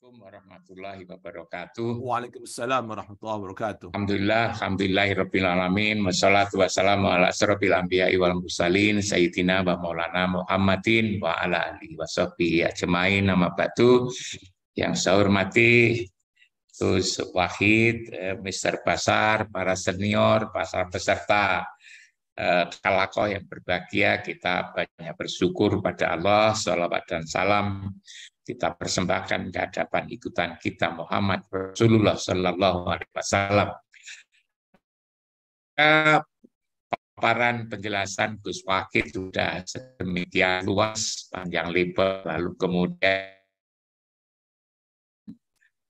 Assalamualaikum warahmatullahi wabarakatuh. Waalaikumsalam warahmatullahi wabarakatuh. Alhamdulillah, rabbil alamin, wassalatu wassalamu ala asyrofil anbiya'i wal mursalin sayyidina wa maulana Muhammadin wa ala alihi washabihi ajmain. Nama batu yang saya hormati Gus Wahid, eh, Mr. Pasar, para senior, pasar peserta eh, kalakoh yang berbahagia, kita banyak bersyukur pada Allah, salawat dan salam kita persembahkan kehadapan ikutan kita Muhammad Rasulullah Sallallahu Alaihi Wasallam. Paparan penjelasan Gus Wakil sudah sedemikian luas, panjang lebar, lalu kemudian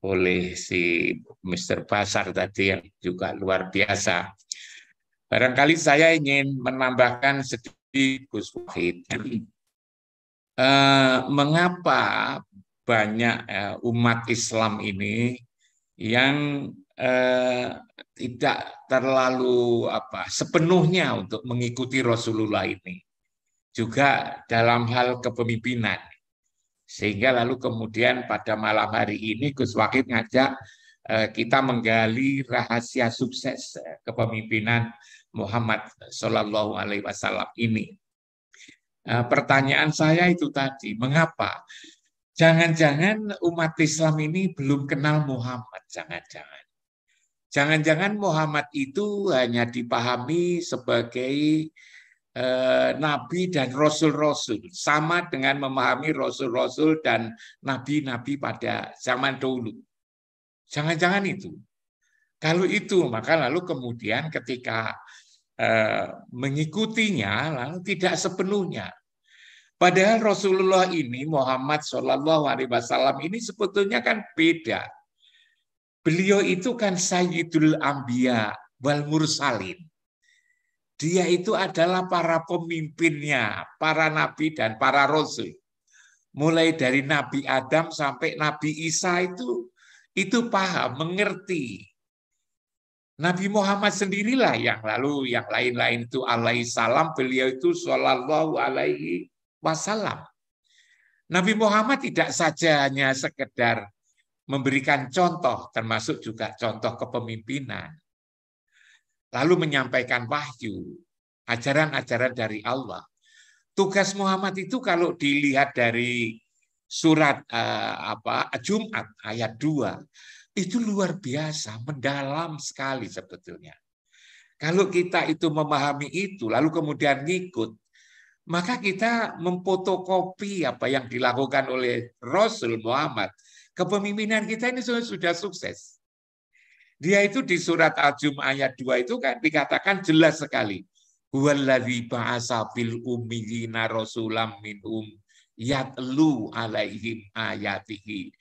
oleh si Mr. Basar tadi yang juga luar biasa. Barangkali saya ingin menambahkan sedikit Gus Wahid. Eh, mengapa banyak uh, umat Islam ini yang uh, tidak terlalu apa sepenuhnya untuk mengikuti Rasulullah ini juga dalam hal kepemimpinan sehingga lalu kemudian pada malam hari ini Gus Wakil ngajak eh, kita menggali rahasia sukses kepemimpinan Muhammad Shallallahu Alaihi Wasallam ini Nah, pertanyaan saya itu tadi, mengapa? Jangan-jangan umat Islam ini belum kenal Muhammad, jangan-jangan. Jangan-jangan Muhammad itu hanya dipahami sebagai eh, nabi dan rasul-rasul, sama dengan memahami rasul-rasul dan nabi-nabi pada zaman dulu. Jangan-jangan itu. Kalau itu, maka lalu kemudian ketika eh, mengikutinya, lalu tidak sepenuhnya. Padahal Rasulullah ini Muhammad Shallallahu Alaihi Wasallam ini sebetulnya kan beda. Beliau itu kan Sayyidul Ambia wal Mursalin. Dia itu adalah para pemimpinnya, para nabi dan para rasul. Mulai dari Nabi Adam sampai Nabi Isa itu itu paham, mengerti. Nabi Muhammad sendirilah yang lalu yang lain-lain itu alaihi salam beliau itu sallallahu alaihi wasallam. Nabi Muhammad tidak saja hanya sekedar memberikan contoh, termasuk juga contoh kepemimpinan. Lalu menyampaikan wahyu, ajaran-ajaran dari Allah. Tugas Muhammad itu kalau dilihat dari surat eh, apa Jumat ayat 2, itu luar biasa, mendalam sekali sebetulnya. Kalau kita itu memahami itu, lalu kemudian ngikut, maka kita memfotokopi apa yang dilakukan oleh Rasul Muhammad. Kepemimpinan kita ini sudah, sudah sukses. Dia itu di surat Al-Jum ayat 2 itu kan dikatakan jelas sekali. Huwallazi ba'asa fil ummiyina rasulam minhum yatlu alaihim ayatihi.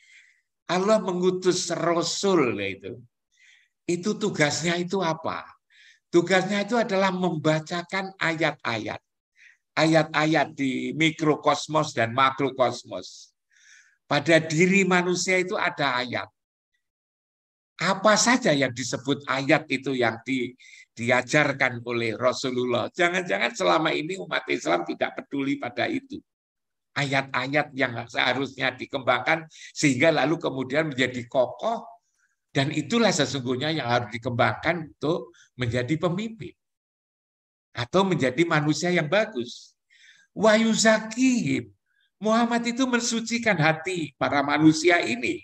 Allah mengutus rasul ya itu. Itu tugasnya itu apa? Tugasnya itu adalah membacakan ayat-ayat ayat-ayat di mikrokosmos dan makrokosmos. Pada diri manusia itu ada ayat. Apa saja yang disebut ayat itu yang di, diajarkan oleh Rasulullah. Jangan-jangan selama ini umat Islam tidak peduli pada itu. Ayat-ayat yang seharusnya dikembangkan sehingga lalu kemudian menjadi kokoh dan itulah sesungguhnya yang harus dikembangkan untuk menjadi pemimpin atau menjadi manusia yang bagus. Wahyu Muhammad itu mensucikan hati para manusia ini.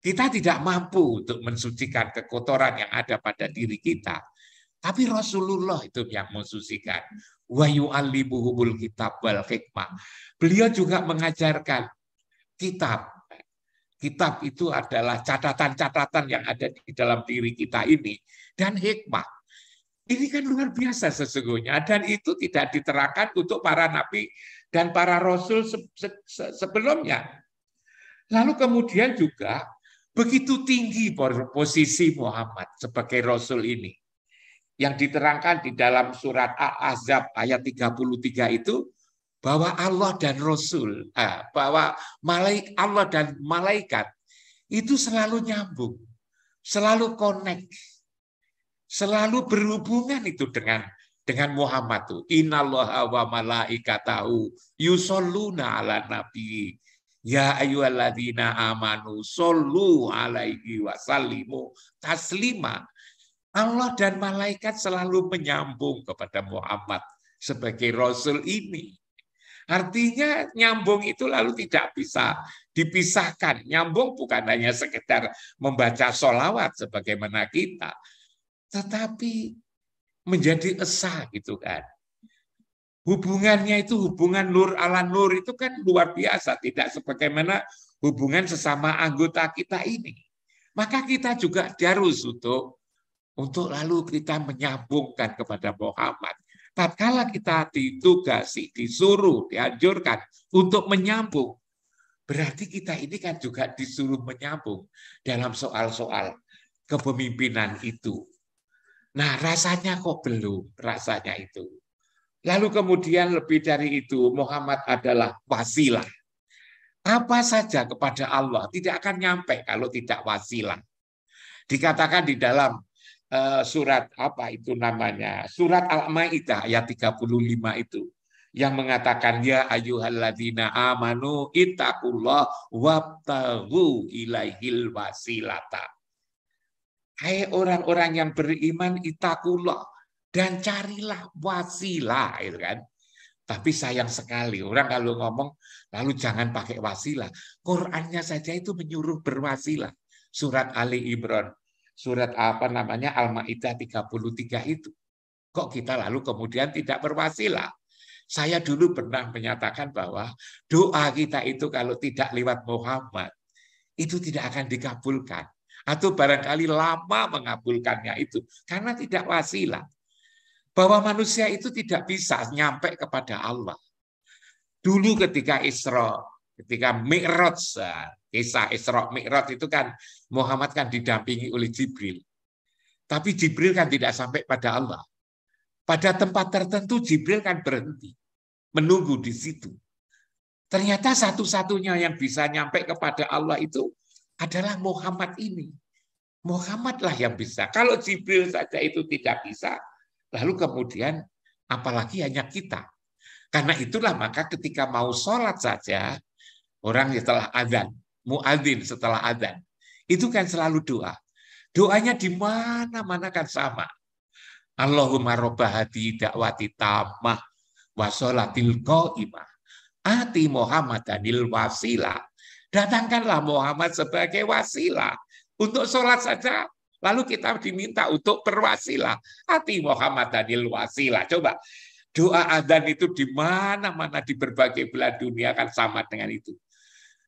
Kita tidak mampu untuk mensucikan kekotoran yang ada pada diri kita. Tapi Rasulullah itu yang mensucikan. Wahyu buhul kitab wal hikmah. Beliau juga mengajarkan kitab. Kitab itu adalah catatan-catatan yang ada di dalam diri kita ini. Dan hikmah ini kan luar biasa sesungguhnya dan itu tidak diterangkan untuk para nabi dan para rasul sebelumnya. Lalu kemudian juga begitu tinggi posisi Muhammad sebagai rasul ini yang diterangkan di dalam surat Al-Ahzab ayat 33 itu bahwa Allah dan rasul eh, bahwa malaik Allah dan malaikat itu selalu nyambung, selalu connect selalu berhubungan itu dengan dengan Muhammad tuh. Innallaha wa malaikatahu yusalluna ala nabi. Ya ayyuhalladzina amanu sallu alaihi wa sallimu taslima. Allah dan malaikat selalu menyambung kepada Muhammad sebagai rasul ini. Artinya nyambung itu lalu tidak bisa dipisahkan. Nyambung bukan hanya sekedar membaca solawat sebagaimana kita, tetapi menjadi esah gitu kan. Hubungannya itu hubungan nur ala nur itu kan luar biasa, tidak sebagaimana hubungan sesama anggota kita ini. Maka kita juga harus untuk untuk lalu kita menyambungkan kepada Muhammad. Tatkala kita ditugasi, disuruh, dianjurkan untuk menyambung, berarti kita ini kan juga disuruh menyambung dalam soal-soal kepemimpinan itu Nah, rasanya kok belum, rasanya itu. Lalu kemudian lebih dari itu, Muhammad adalah wasilah. Apa saja kepada Allah tidak akan nyampe kalau tidak wasilah. Dikatakan di dalam uh, surat apa itu namanya? Surat Al-Maidah ayat 35 itu yang mengatakan ya ayyuhalladzina amanu ittaqullaha wabtaghu ilaihil wasilata Hai orang-orang yang beriman itakulah dan carilah wasilah itu kan. Tapi sayang sekali orang kalau ngomong lalu jangan pakai wasilah. Qurannya saja itu menyuruh berwasilah. Surat Ali Imran, surat apa namanya Al-Maidah 33 itu. Kok kita lalu kemudian tidak berwasilah? Saya dulu pernah menyatakan bahwa doa kita itu kalau tidak lewat Muhammad, itu tidak akan dikabulkan atau barangkali lama mengabulkannya itu karena tidak wasilah. Bahwa manusia itu tidak bisa nyampe kepada Allah. Dulu ketika Isra, ketika Mi'raj, kisah Isra Mi'raj itu kan Muhammad kan didampingi oleh Jibril. Tapi Jibril kan tidak sampai pada Allah. Pada tempat tertentu Jibril kan berhenti, menunggu di situ. Ternyata satu-satunya yang bisa nyampe kepada Allah itu adalah Muhammad ini. Muhammadlah yang bisa. Kalau Jibril saja itu tidak bisa, lalu kemudian apalagi hanya kita. Karena itulah maka ketika mau sholat saja, orang setelah adzan, muadzin setelah adzan, itu kan selalu doa. Doanya di mana-mana kan sama. Allahumma robba dakwati tamah wa sholatil qa'imah. Ati Muhammadanil wasilah Datangkanlah Muhammad sebagai wasilah. Untuk sholat saja, lalu kita diminta untuk berwasilah Hati Muhammad Daniel wasilah. Coba, doa adzan itu di mana-mana di berbagai belah dunia akan sama dengan itu.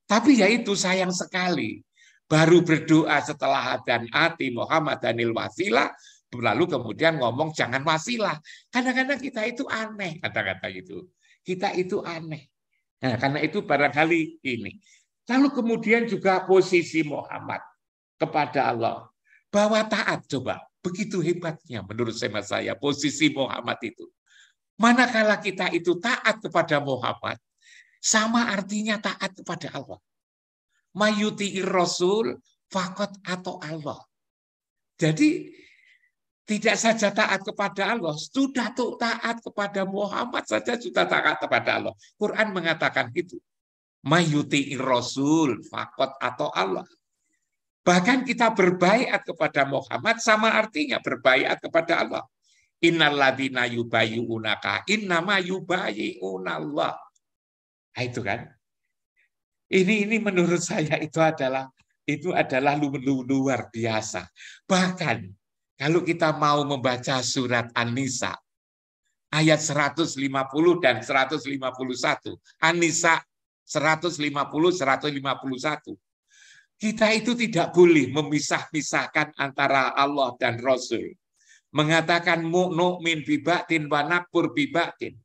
Tapi ya itu sayang sekali. Baru berdoa setelah adzan hati Muhammad Daniel wasilah, lalu kemudian ngomong jangan wasilah. Kadang-kadang kita itu aneh kata-kata itu. Kita itu aneh. Nah, karena itu barangkali ini Lalu kemudian juga posisi Muhammad kepada Allah. Bahwa taat coba. Begitu hebatnya menurut saya, saya posisi Muhammad itu. Manakala kita itu taat kepada Muhammad, sama artinya taat kepada Allah. Mayuti Rasul fakot atau Allah. Jadi tidak saja taat kepada Allah, sudah tuh taat kepada Muhammad saja sudah taat kepada Allah. Quran mengatakan itu mayuti rasul fakot atau Allah. Bahkan kita berbaikat kepada Muhammad sama artinya berbaikat kepada Allah. Innaladina yubayunaka innama unallah. Nah, itu kan. Ini ini menurut saya itu adalah itu adalah luar biasa. Bahkan kalau kita mau membaca surat An-Nisa ayat 150 dan 151. An-Nisa 150, 151. Kita itu tidak boleh memisah-misahkan antara Allah dan Rasul. Mengatakan mu'nu'min bibatin wa nakbur bibatin.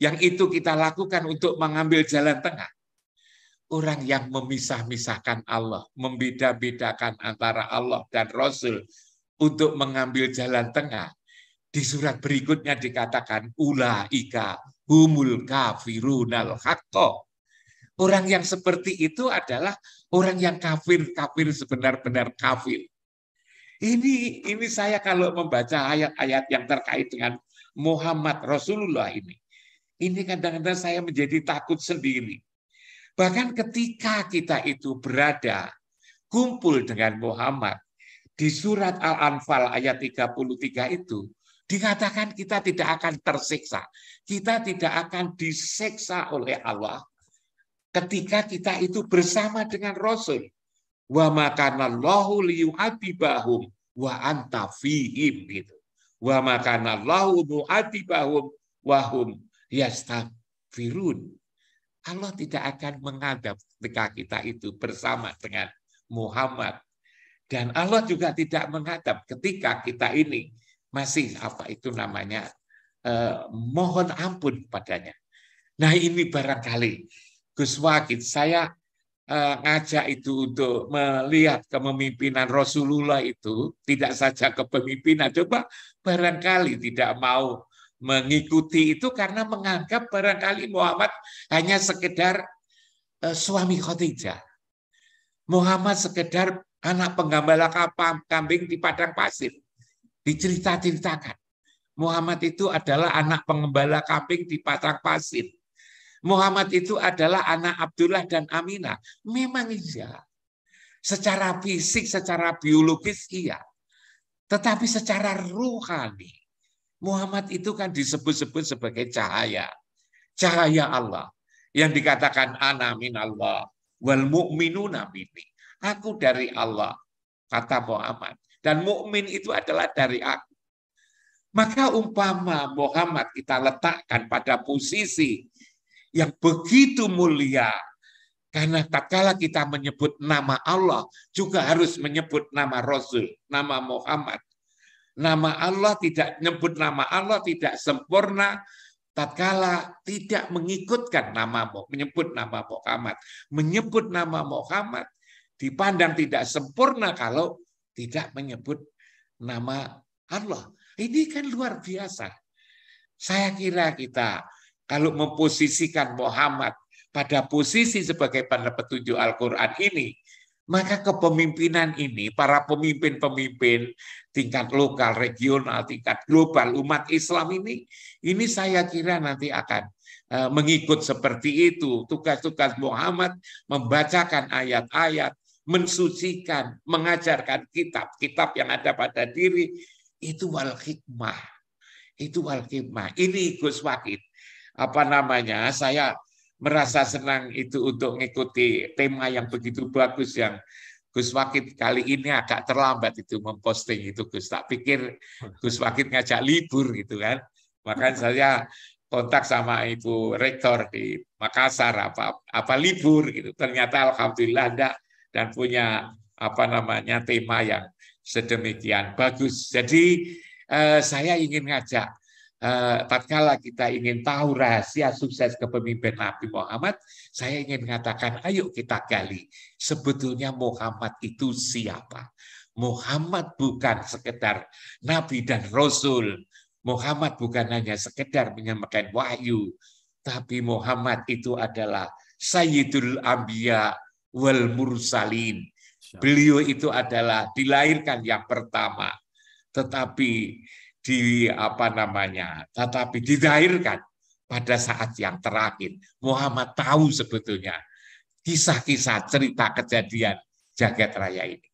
Yang itu kita lakukan untuk mengambil jalan tengah. Orang yang memisah-misahkan Allah, membeda-bedakan antara Allah dan Rasul untuk mengambil jalan tengah. Di surat berikutnya dikatakan, Ula'ika humul kafirunal haqqo Orang yang seperti itu adalah orang yang kafir, kafir sebenar-benar kafir. Ini ini saya kalau membaca ayat-ayat yang terkait dengan Muhammad Rasulullah ini, ini kadang-kadang saya menjadi takut sendiri. Bahkan ketika kita itu berada kumpul dengan Muhammad di surat Al-Anfal ayat 33 itu dikatakan kita tidak akan tersiksa. Kita tidak akan disiksa oleh Allah ketika kita itu bersama dengan Rasul. Wa makanallahu liyu'adibahum wa anta fihim. Gitu. Wa makanallahu mu'adibahum wahum yastafirun. Allah tidak akan mengadab ketika kita itu bersama dengan Muhammad. Dan Allah juga tidak mengadab ketika kita ini masih apa itu namanya eh, mohon ampun padanya. Nah ini barangkali Gus Wakit, saya eh, ngajak itu untuk melihat kepemimpinan Rasulullah itu tidak saja kepemimpinan, coba barangkali tidak mau mengikuti itu karena menganggap barangkali Muhammad hanya sekedar eh, suami Khadijah. Muhammad sekedar anak penggembala kambing di padang pasir. Dicerita-ceritakan. Muhammad itu adalah anak penggembala kambing di padang pasir. Muhammad itu adalah anak Abdullah dan Aminah. Memang iya. Secara fisik, secara biologis iya. Tetapi secara rohani, Muhammad itu kan disebut-sebut sebagai cahaya. Cahaya Allah. Yang dikatakan ana min Allah. Wal mu'minuna minni. Aku dari Allah, kata Muhammad. Dan mukmin itu adalah dari aku. Maka umpama Muhammad kita letakkan pada posisi yang begitu mulia. Karena tak kalah kita menyebut nama Allah, juga harus menyebut nama Rasul, nama Muhammad. Nama Allah tidak menyebut nama Allah tidak sempurna, tak tatkala tidak mengikutkan nama menyebut nama Muhammad menyebut nama Muhammad dipandang tidak sempurna kalau tidak menyebut nama Allah ini kan luar biasa saya kira kita kalau memposisikan Muhammad pada posisi sebagai tanda petunjuk Al-Quran ini, maka kepemimpinan ini, para pemimpin-pemimpin tingkat lokal, regional, tingkat global, umat Islam ini, ini saya kira nanti akan e, mengikut seperti itu. Tugas-tugas Muhammad membacakan ayat-ayat, mensucikan, mengajarkan kitab-kitab yang ada pada diri, itu wal hikmah. Itu wal hikmah. Ini Gus Wakid apa namanya saya merasa senang itu untuk mengikuti tema yang begitu bagus yang Gus Wakit kali ini agak terlambat itu memposting itu Gus tak pikir Gus Wakit ngajak libur gitu kan bahkan saya kontak sama Ibu Rektor di Makassar apa apa libur gitu ternyata alhamdulillah enggak dan punya apa namanya tema yang sedemikian bagus jadi eh, saya ingin ngajak Eh, tatkala kita ingin tahu rahasia sukses kepemimpinan Nabi Muhammad, saya ingin mengatakan, ayo kita gali. Sebetulnya Muhammad itu siapa? Muhammad bukan sekedar Nabi dan Rasul. Muhammad bukan hanya sekedar menyampaikan wahyu, tapi Muhammad itu adalah Sayyidul Ambiya wal Mursalin. Beliau itu adalah dilahirkan yang pertama, tetapi di apa namanya, tetapi didahirkan pada saat yang terakhir. Muhammad tahu sebetulnya kisah-kisah cerita kejadian jagat raya ini.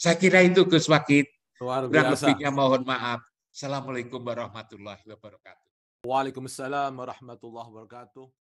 Saya kira itu Gus Wakit. Kurang lebihnya mohon maaf. Assalamualaikum warahmatullahi wabarakatuh. Waalaikumsalam warahmatullahi wabarakatuh.